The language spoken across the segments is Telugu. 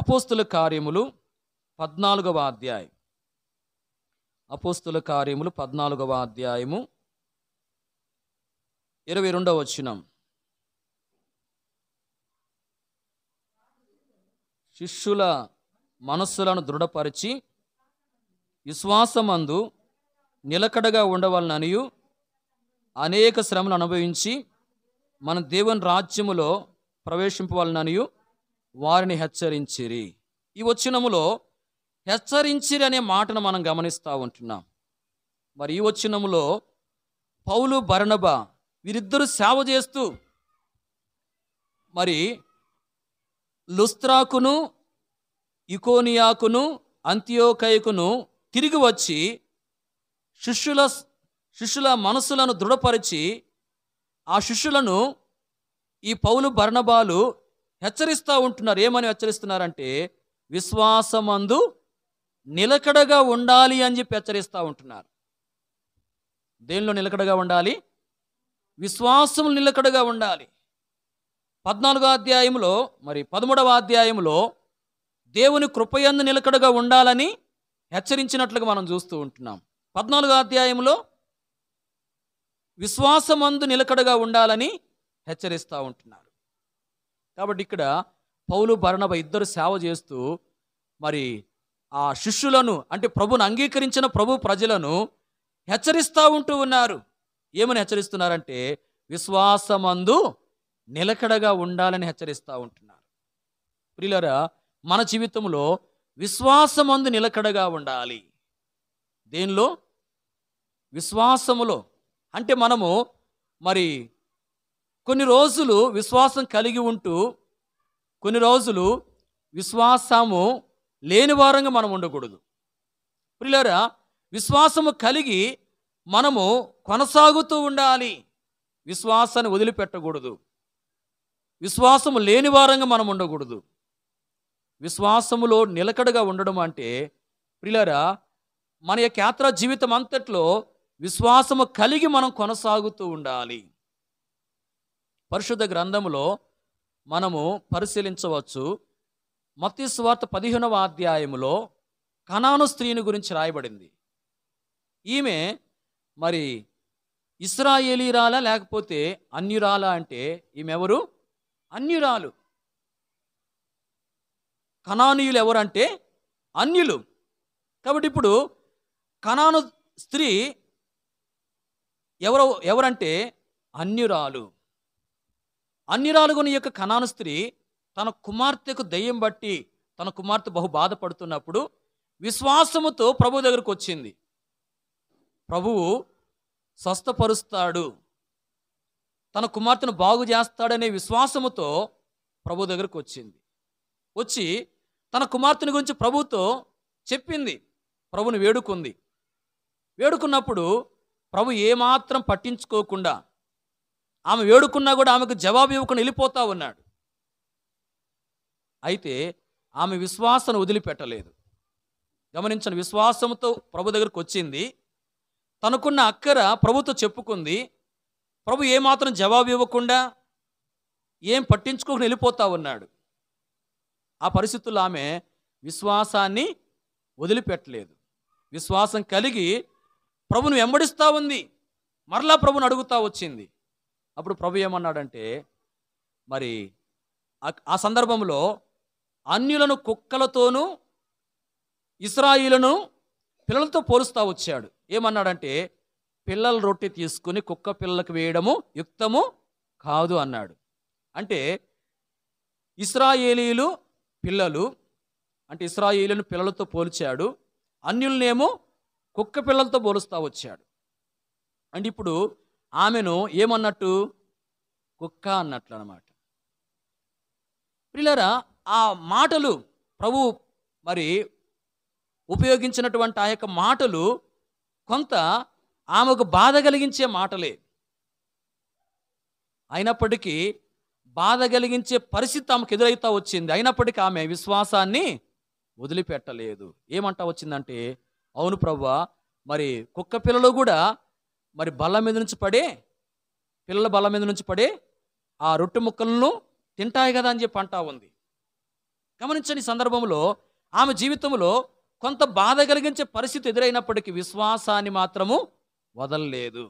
అపోస్తుల కార్యములు పద్నాలుగవ అధ్యాయం అపోస్తుల కార్యములు పద్నాలుగవ అధ్యాయము ఇరవై రెండవ వచ్చినం శిష్యుల మనస్సులను దృఢపరిచి విశ్వాసమందు నిలకడగా ఉండవలననియు అనేక శ్రమలు అనుభవించి మన దేవుని రాజ్యములో ప్రవేశింపవలననియు వారిని హెచ్చరించిరి ఈ వచ్చినములో హెచ్చరించిరి అనే మాటను మనం గమనిస్తూ ఉంటున్నాం మరి ఈ వచ్చినములో పౌలు బరణబ వీరిద్దరూ సేవ చేస్తూ మరి లుస్త్రాకును ఇకోనియాకును అంత్యోకైకును తిరిగి వచ్చి శిష్యుల శిష్యుల మనసులను దృఢపరిచి ఆ శిష్యులను ఈ పౌలు బర్ణబాలు హెచ్చరిస్తూ ఉంటున్నారు ఏమని హెచ్చరిస్తున్నారంటే విశ్వాసమందు నిలకడగా ఉండాలి అని చెప్పి హెచ్చరిస్తూ ఉంటున్నారు దేనిలో నిలకడగా ఉండాలి విశ్వాసం నిలకడగా ఉండాలి పద్నాలుగో అధ్యాయంలో మరి పదమూడవ అధ్యాయంలో దేవుని కృపయందు నిలకడగా ఉండాలని హెచ్చరించినట్లుగా మనం చూస్తూ ఉంటున్నాం పద్నాలుగో అధ్యాయంలో విశ్వాసమందు నిలకడగా ఉండాలని హెచ్చరిస్తూ ఉంటున్నారు కాబట్టి ఇక్కడ పౌలు భరణభ ఇద్దరు సేవ చేస్తూ మరి ఆ శిష్యులను అంటే ప్రభును అంగీకరించిన ప్రభు ప్రజలను హెచ్చరిస్తూ ఉంటూ ఉన్నారు ఏమని హెచ్చరిస్తున్నారంటే విశ్వాసమందు నిలకడగా ఉండాలని హెచ్చరిస్తూ ఉంటున్నారు ప్రియులరా మన జీవితంలో విశ్వాసమందు నిలకడగా ఉండాలి దేనిలో విశ్వాసములో అంటే మనము మరి కొన్ని రోజులు విశ్వాసం కలిగి ఉంటూ కొన్ని రోజులు విశ్వాసము లేని వారంగా మనం ఉండకూడదు ప్రియులరా విశ్వాసము కలిగి మనము కొనసాగుతూ ఉండాలి విశ్వాసాన్ని వదిలిపెట్టకూడదు విశ్వాసము లేని వారంగా మనం ఉండకూడదు విశ్వాసములో నిలకడగా ఉండడం అంటే ప్రిలరా మన యొక్క యాత్రా జీవితం అంతట్లో విశ్వాసము కలిగి మనం కొనసాగుతూ ఉండాలి పరిశుద్ధ గ్రంథములో మనము పరిశీలించవచ్చు మత్తి స్వార్త పదిహేనవ అధ్యాయములో కనాను స్త్రీని గురించి రాయబడింది ఈమె మరి ఇస్రాయేలీరాలా లేకపోతే అన్యురాలా అంటే ఈమె ఎవరు అన్యురాలు కణానీయులు ఎవరంటే అన్యులు కాబట్టి ఇప్పుడు కణాను స్త్రీ ఎవరు ఎవరంటే అన్యురాలు అన్నిరాలుగుని యొక్క కణాను స్త్రీ తన కుమార్తెకు దయ్యం బట్టి తన కుమార్తె బహు బాధపడుతున్నప్పుడు విశ్వాసముతో ప్రభు దగ్గరకు వచ్చింది ప్రభువు స్వస్థపరుస్తాడు తన కుమార్తెను బాగు చేస్తాడనే విశ్వాసముతో ప్రభు దగ్గరకు వచ్చింది వచ్చి తన కుమార్తెని గురించి ప్రభుతో చెప్పింది ప్రభుని వేడుకుంది వేడుకున్నప్పుడు ప్రభు ఏమాత్రం పట్టించుకోకుండా ఆమె వేడుకున్నా కూడా ఆమెకు జవాబు ఇవ్వకుండా వెళ్ళిపోతా ఉన్నాడు అయితే ఆమె విశ్వాసను వదిలిపెట్టలేదు గమనించిన విశ్వాసంతో ప్రభు దగ్గరకు వచ్చింది తనకున్న అక్కర ప్రభుతో చెప్పుకుంది ప్రభు ఏమాత్రం జవాబు ఇవ్వకుండా ఏం పట్టించుకోకుండా వెళ్ళిపోతా ఉన్నాడు ఆ పరిస్థితుల్లో ఆమె విశ్వాసాన్ని వదిలిపెట్టలేదు విశ్వాసం కలిగి ప్రభును వెంబడిస్తూ ఉంది మరలా ప్రభును అడుగుతా వచ్చింది అప్పుడు ప్రభు ఏమన్నాడంటే మరి ఆ సందర్భంలో అన్యులను కుక్కలతోనూ ఇస్రాయిలను పిల్లలతో పోలుస్తూ వచ్చాడు ఏమన్నాడంటే పిల్లల రొట్టె తీసుకుని కుక్క పిల్లలకు వేయడము యుక్తము కాదు అన్నాడు అంటే ఇస్రాయేలీలు పిల్లలు అంటే ఇస్రాయేలీలను పిల్లలతో పోల్చాడు అన్యులనేమో కుక్క పిల్లలతో పోలుస్తూ వచ్చాడు అంటే ఇప్పుడు ఆమెను ఏమన్నట్టు కుక్క అన్నట్లు అనమాట పిల్లరా ఆ మాటలు ప్రభు మరి ఉపయోగించినటువంటి ఆ యొక్క మాటలు కొంత ఆమెకు బాధ కలిగించే మాటలే అయినప్పటికీ బాధ కలిగించే పరిస్థితి ఆమెకు ఎదురైతే వచ్చింది అయినప్పటికీ ఆమె విశ్వాసాన్ని వదిలిపెట్టలేదు ఏమంటా వచ్చిందంటే అవును ప్రవ్వ మరి కుక్క పిల్లలు కూడా మరి బల్ల మీద నుంచి పడే పిల్లల బల్ల మీద నుంచి పడే ఆ రొట్టె ముక్కలను తింటాయి కదా అని చెప్పి అంటా ఉంది గమనించని సందర్భంలో ఆమె జీవితంలో కొంత బాధ కలిగించే పరిస్థితి ఎదురైనప్పటికీ విశ్వాసాన్ని మాత్రము వదలలేదు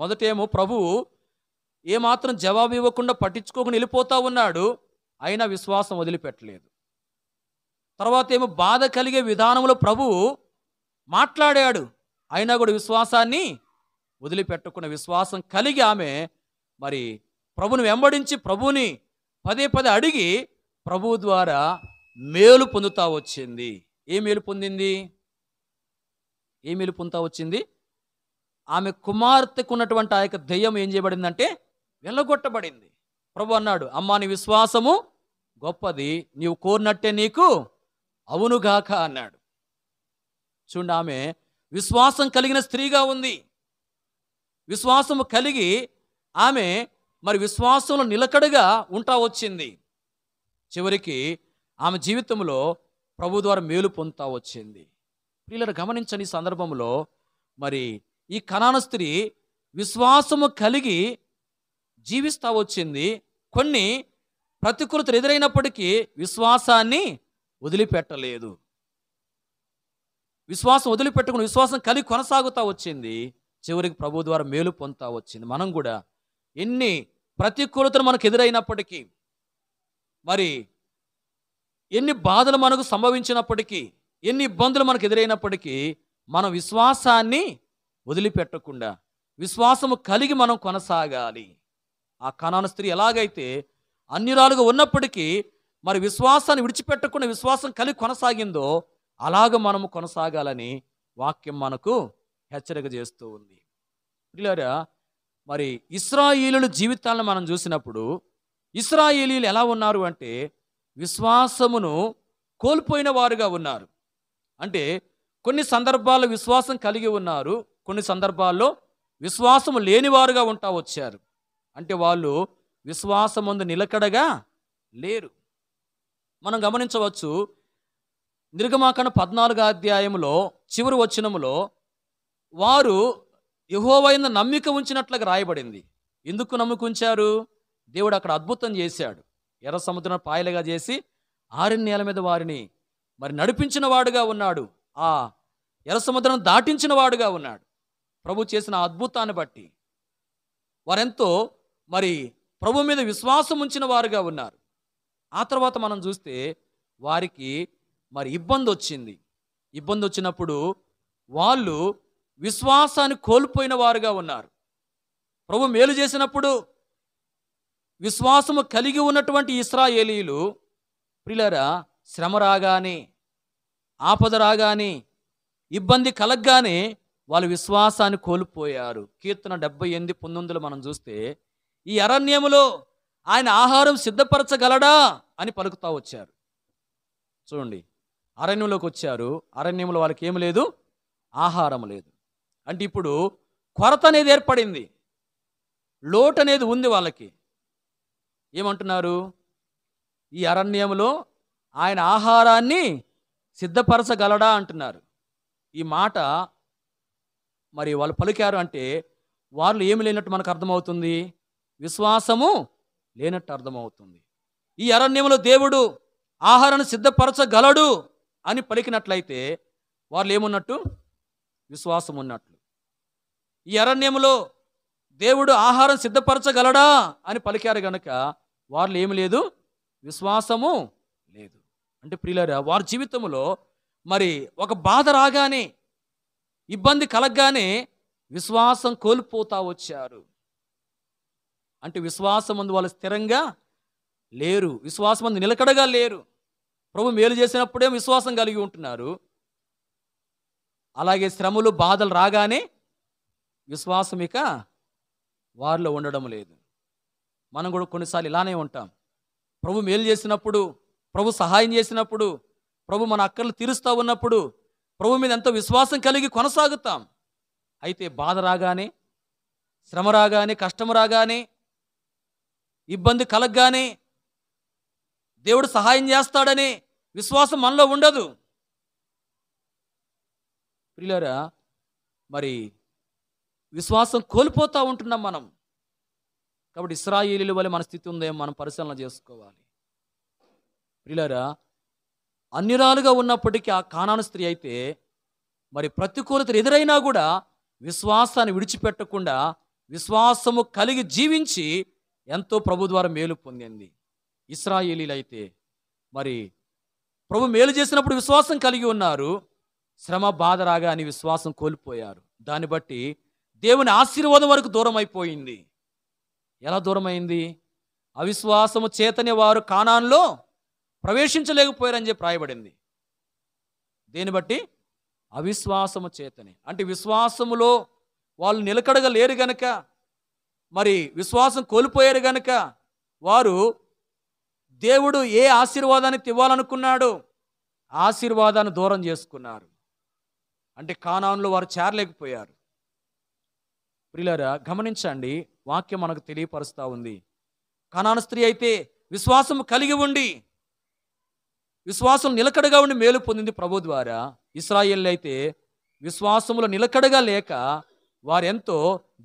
మొదటేమో ప్రభు ఏమాత్రం జవాబు ఇవ్వకుండా పట్టించుకోకుండా వెళ్ళిపోతా ఉన్నాడు అయినా విశ్వాసం వదిలిపెట్టలేదు తర్వాత ఏమో బాధ కలిగే విధానంలో ప్రభు మాట్లాడాడు అయినా కూడా విశ్వాసాన్ని వదిలిపెట్టకుండా విశ్వాసం కలిగి ఆమె మరి ప్రభుని వెంబడించి ప్రభుని పదే పదే అడిగి ప్రభు ద్వారా మేలు పొందుతా వచ్చింది ఏ మేలు పొందింది ఏ మేలు పొందుతా వచ్చింది ఆమె కుమార్తెకు ఉన్నటువంటి ఆ యొక్క దెయ్యం ఏం చేయబడిందంటే వెళ్ళగొట్టబడింది ప్రభు అన్నాడు అమ్మాని విశ్వాసము గొప్పది నీవు కోరినట్టే నీకు అవునుగాక అన్నాడు చూడండి ఆమె విశ్వాసం కలిగిన స్త్రీగా ఉంది విశ్వాసము కలిగి ఆమె మరి విశ్వాసంలో నిలకడగా ఉంటా వచ్చింది చివరికి ఆమె జీవితంలో ప్రభు ద్వారా మేలు పొందుతా వచ్చింది పిల్లలు గమనించని సందర్భంలో మరి ఈ కణాన స్త్రీ విశ్వాసము కలిగి జీవిస్తూ వచ్చింది కొన్ని ప్రతికూలతలు ఎదురైనప్పటికీ విశ్వాసాన్ని వదిలిపెట్టలేదు విశ్వాసం వదిలిపెట్టుకుని విశ్వాసం కలిగి కొనసాగుతూ వచ్చింది చివరికి ప్రభు ద్వారా మేలు పొందుతా వచ్చింది మనం కూడా ఎన్ని ప్రతికూలతలు మనకు ఎదురైనప్పటికీ మరి ఎన్ని బాధలు మనకు సంభవించినప్పటికీ ఎన్ని ఇబ్బందులు మనకు ఎదురైనప్పటికీ మన విశ్వాసాన్ని వదిలిపెట్టకుండా విశ్వాసము కలిగి మనం కొనసాగాలి ఆ కణాన స్త్రీ ఎలాగైతే అన్యురాలుగా ఉన్నప్పటికీ మరి విశ్వాసాన్ని విడిచిపెట్టకుండా విశ్వాసం కలిగి కొనసాగిందో అలాగ మనము కొనసాగాలని వాక్యం మనకు హెచ్చరిక చేస్తూ ఉంది పిల్లరా మరి ఇస్రాయిలు జీవితాలను మనం చూసినప్పుడు ఇస్రాయేలీలు ఎలా ఉన్నారు అంటే విశ్వాసమును కోల్పోయిన వారుగా ఉన్నారు అంటే కొన్ని సందర్భాల్లో విశ్వాసం కలిగి ఉన్నారు కొన్ని సందర్భాల్లో విశ్వాసము లేనివారుగా ఉంటా వచ్చారు అంటే వాళ్ళు విశ్వాసముందు నిలకడగా లేరు మనం గమనించవచ్చు నిర్గమాకణ పద్నాలుగు అధ్యాయంలో చివరి వచ్చినములో వారు యహోవైన నమ్మిక ఉంచినట్లుగా రాయబడింది ఎందుకు ఉంచారు దేవుడు అక్కడ అద్భుతం చేశాడు ఎర్ర సముద్రం పాయలుగా చేసి ఆరిన నేల మీద వారిని మరి నడిపించిన వాడుగా ఉన్నాడు ఆ ఎర్ర సముద్రం దాటించిన వాడుగా ఉన్నాడు ప్రభు చేసిన అద్భుతాన్ని బట్టి వారెంతో మరి ప్రభు మీద విశ్వాసం ఉంచిన వారుగా ఉన్నారు ఆ తర్వాత మనం చూస్తే వారికి మరి ఇబ్బంది వచ్చింది ఇబ్బంది వచ్చినప్పుడు వాళ్ళు విశ్వాసాన్ని కోల్పోయిన వారుగా ఉన్నారు ప్రభు మేలు చేసినప్పుడు విశ్వాసము కలిగి ఉన్నటువంటి ఇస్రాయేలీలు ప్రిలరా శ్రమ రాగానే ఆపద రాగానే ఇబ్బంది కలగ్గానే వాళ్ళు విశ్వాసాన్ని కోల్పోయారు కీర్తన డెబ్బై ఎనిమిది పంతొమ్మిదిలో మనం చూస్తే ఈ అరణ్యములో ఆయన ఆహారం సిద్ధపరచగలడా అని పలుకుతా వచ్చారు చూడండి అరణ్యంలోకి వచ్చారు అరణ్యంలో వాళ్ళకి ఏమి లేదు ఆహారం లేదు అంటే ఇప్పుడు కొరత అనేది ఏర్పడింది లోటు అనేది ఉంది వాళ్ళకి ఏమంటున్నారు ఈ అరణ్యంలో ఆయన ఆహారాన్ని సిద్ధపరచగలడా అంటున్నారు ఈ మాట మరి వాళ్ళు పలికారు అంటే వాళ్ళు ఏమి లేనట్టు మనకు అర్థమవుతుంది విశ్వాసము లేనట్టు అర్థమవుతుంది ఈ అరణ్యంలో దేవుడు ఆహారాన్ని సిద్ధపరచగలడు అని పలికినట్లయితే వాళ్ళు ఏమున్నట్టు విశ్వాసం ఉన్నట్లు ఈ అరణ్యంలో దేవుడు ఆహారం సిద్ధపరచగలడా అని పలికారు గనక వారిలో ఏమి లేదు విశ్వాసము లేదు అంటే ప్రియులారా వారి జీవితంలో మరి ఒక బాధ రాగానే ఇబ్బంది కలగగానే విశ్వాసం కోల్పోతా వచ్చారు అంటే విశ్వాసం అందు వాళ్ళు స్థిరంగా లేరు విశ్వాసం అందు నిలకడగా లేరు ప్రభు మేలు చేసినప్పుడే విశ్వాసం కలిగి ఉంటున్నారు అలాగే శ్రమలు బాధలు రాగానే విశ్వాసం ఇక వారిలో ఉండడం లేదు మనం కూడా కొన్నిసార్లు ఇలానే ఉంటాం ప్రభు మేలు చేసినప్పుడు ప్రభు సహాయం చేసినప్పుడు ప్రభు మన అక్కర్లు తీరుస్తూ ఉన్నప్పుడు ప్రభు మీద ఎంతో విశ్వాసం కలిగి కొనసాగుతాం అయితే బాధ రాగానే శ్రమ రాగానే కష్టం రాగానే ఇబ్బంది కలగగానే దేవుడు సహాయం చేస్తాడని విశ్వాసం మనలో ఉండదు ప్రియులరా మరి విశ్వాసం కోల్పోతూ ఉంటున్నాం మనం కాబట్టి ఇస్రాయేలీల వల్ల మన స్థితి ఉందేమో మనం పరిశీలన చేసుకోవాలి ప్రిలరా అన్నిరాలుగా ఉన్నప్పటికీ ఆ కానాను స్త్రీ అయితే మరి ప్రతికూలత ఎదురైనా కూడా విశ్వాసాన్ని విడిచిపెట్టకుండా విశ్వాసము కలిగి జీవించి ఎంతో ప్రభు ద్వారా మేలు పొందింది ఇస్రాయేలీలైతే మరి ప్రభు మేలు చేసినప్పుడు విశ్వాసం కలిగి ఉన్నారు శ్రమ బాధ రాగా అని విశ్వాసం కోల్పోయారు దాన్ని బట్టి దేవుని ఆశీర్వాదం వరకు దూరం అయిపోయింది ఎలా దూరమైంది అవిశ్వాసము చేతని వారు కానాన్లో ప్రవేశించలేకపోయారని చెప్పి రాయబడింది దీన్ని బట్టి అవిశ్వాసము చేతని అంటే విశ్వాసములో వాళ్ళు నిలకడగా లేరు గనక మరి విశ్వాసం కోల్పోయారు గనక వారు దేవుడు ఏ ఆశీర్వాదాన్ని తివ్వాలనుకున్నాడు ఆశీర్వాదాన్ని దూరం చేసుకున్నారు అంటే కానాన్లో వారు చేరలేకపోయారు ప్రియులారా గమనించండి వాక్యం మనకు తెలియపరుస్తూ ఉంది కనాన స్త్రీ అయితే విశ్వాసం కలిగి ఉండి విశ్వాసం నిలకడగా ఉండి మేలు పొందింది ప్రభు ద్వారా ఇస్రాయిల్ అయితే విశ్వాసములు నిలకడగా లేక వారెంతో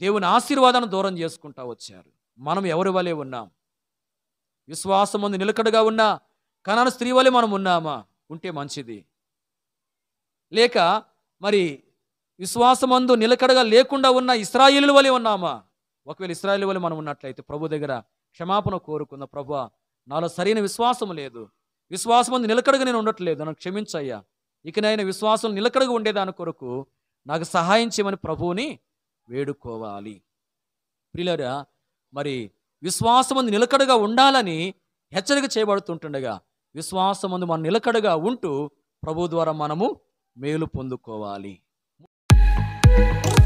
దేవుని ఆశీర్వాదాన్ని దూరం చేసుకుంటా వచ్చారు మనం ఎవరి వలె ఉన్నాం విశ్వాసం ముందు నిలకడగా ఉన్నా కనాన స్త్రీ వలె మనం ఉన్నామా ఉంటే మంచిది లేక మరి విశ్వాసమందు నిలకడగా లేకుండా ఉన్న ఇస్రాయిలు వలె ఉన్నామా ఒకవేళ ఇస్రాయిలు వలె మనం ఉన్నట్లయితే ప్రభు దగ్గర క్షమాపణ కోరుకున్న ప్రభు నాలో సరైన విశ్వాసం లేదు విశ్వాసం అందు నిలకడగా నేను ఉండట్లేదు నన్ను క్షమించయ్యా ఇక నేను విశ్వాసం నిలకడగా ఉండేదాని కొరకు నాకు సహాయం చేయమని ప్రభువుని వేడుకోవాలి ప్రిలరా మరి అందు నిలకడగా ఉండాలని హెచ్చరిక చేయబడుతుంటుండగా విశ్వాసం అందు మనం నిలకడగా ఉంటూ ప్రభు ద్వారా మనము మేలు పొందుకోవాలి Thank you.